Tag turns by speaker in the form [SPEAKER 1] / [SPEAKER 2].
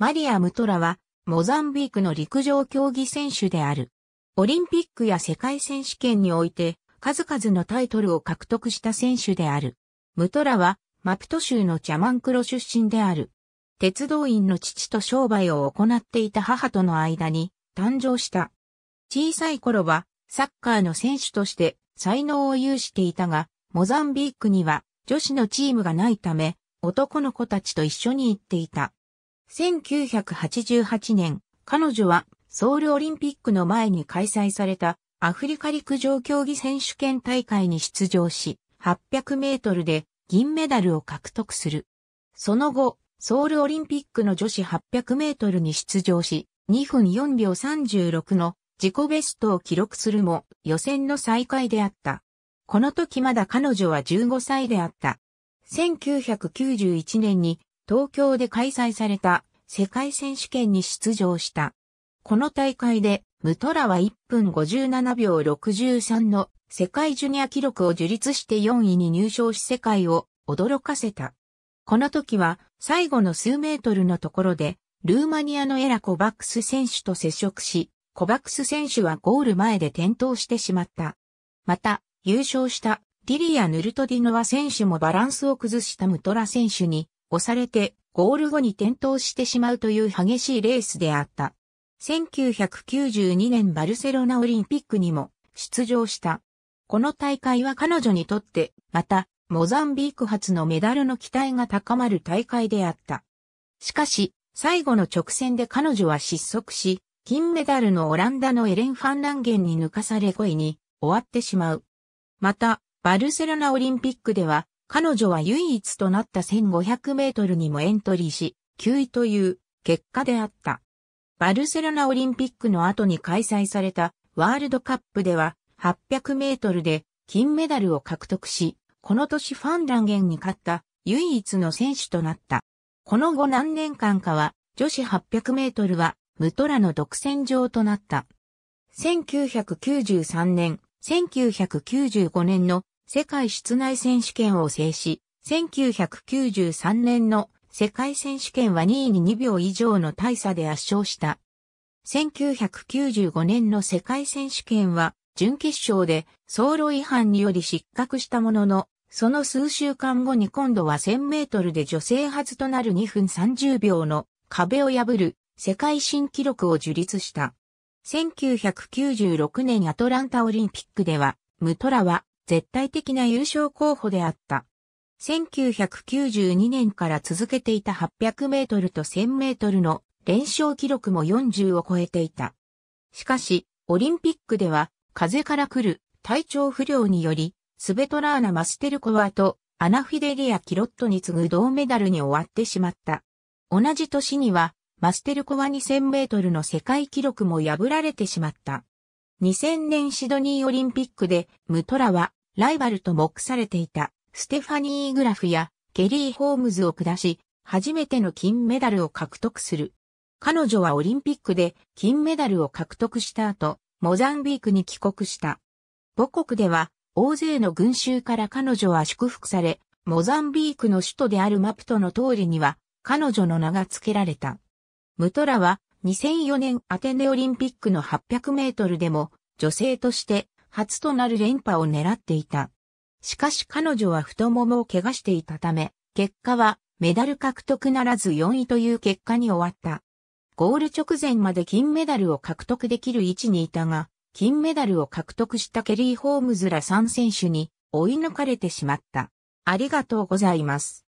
[SPEAKER 1] マリア・ムトラは、モザンビークの陸上競技選手である。オリンピックや世界選手権において、数々のタイトルを獲得した選手である。ムトラは、マプト州のジャマンクロ出身である。鉄道員の父と商売を行っていた母との間に誕生した。小さい頃は、サッカーの選手として才能を有していたが、モザンビークには女子のチームがないため、男の子たちと一緒に行っていた。1988年、彼女はソウルオリンピックの前に開催されたアフリカ陸上競技選手権大会に出場し、800メートルで銀メダルを獲得する。その後、ソウルオリンピックの女子800メートルに出場し、2分4秒36の自己ベストを記録するも予選の再開であった。この時まだ彼女は15歳であった。1991年に東京で開催された世界選手権に出場した。この大会で、ムトラは1分57秒63の世界ジュニア記録を樹立して4位に入賞し世界を驚かせた。この時は最後の数メートルのところで、ルーマニアのエラ・コバックス選手と接触し、コバックス選手はゴール前で転倒してしまった。また、優勝したィリア・ヌルトディノワ選手もバランスを崩したムトラ選手に押されてゴール後に転倒してしまうという激しいレースであった。1992年バルセロナオリンピックにも出場した。この大会は彼女にとって、また、モザンビーク発のメダルの期待が高まる大会であった。しかし、最後の直線で彼女は失速し、金メダルのオランダのエレン・ファンランゲンに抜かされ5位に終わってしまう。また、バルセロナオリンピックでは彼女は唯一となった1500メートルにもエントリーし、9位という結果であった。バルセロナオリンピックの後に開催されたワールドカップでは800メートルで金メダルを獲得し、この年ファンランゲンに勝った唯一の選手となった。この後何年間かは女子800メートルはムトラの独占場となった。1993年、1995年の世界室内選手権を制し、1993年の世界選手権は2位に2秒以上の大差で圧勝した。1995年の世界選手権は、準決勝で走路違反により失格したものの、その数週間後に今度は1000メートルで女性初となる2分30秒の壁を破る世界新記録を樹立した。1996年アトランタオリンピックでは、ムトラは絶対的な優勝候補であった。1992年から続けていた800メートルと1000メートルの連勝記録も40を超えていた。しかし、オリンピックでは、風から来る体調不良により、スベトラーナ・マステルコワとアナ・フィデリア・キロットに次ぐ銅メダルに終わってしまった。同じ年には、マステルコワ2000メートルの世界記録も破られてしまった。2000年シドニーオリンピックでムトラはライバルと目されていたステファニー・グラフやケリー・ホームズを下し、初めての金メダルを獲得する。彼女はオリンピックで金メダルを獲得した後、モザンビークに帰国した。母国では大勢の群衆から彼女は祝福され、モザンビークの首都であるマプトの通りには彼女の名が付けられた。ムトラは2004年アテネオリンピックの800メートルでも女性として初となる連覇を狙っていた。しかし彼女は太ももを怪我していたため、結果はメダル獲得ならず4位という結果に終わった。ゴール直前まで金メダルを獲得できる位置にいたが、金メダルを獲得したケリー・ホームズら3選手に追い抜かれてしまった。ありがとうございます。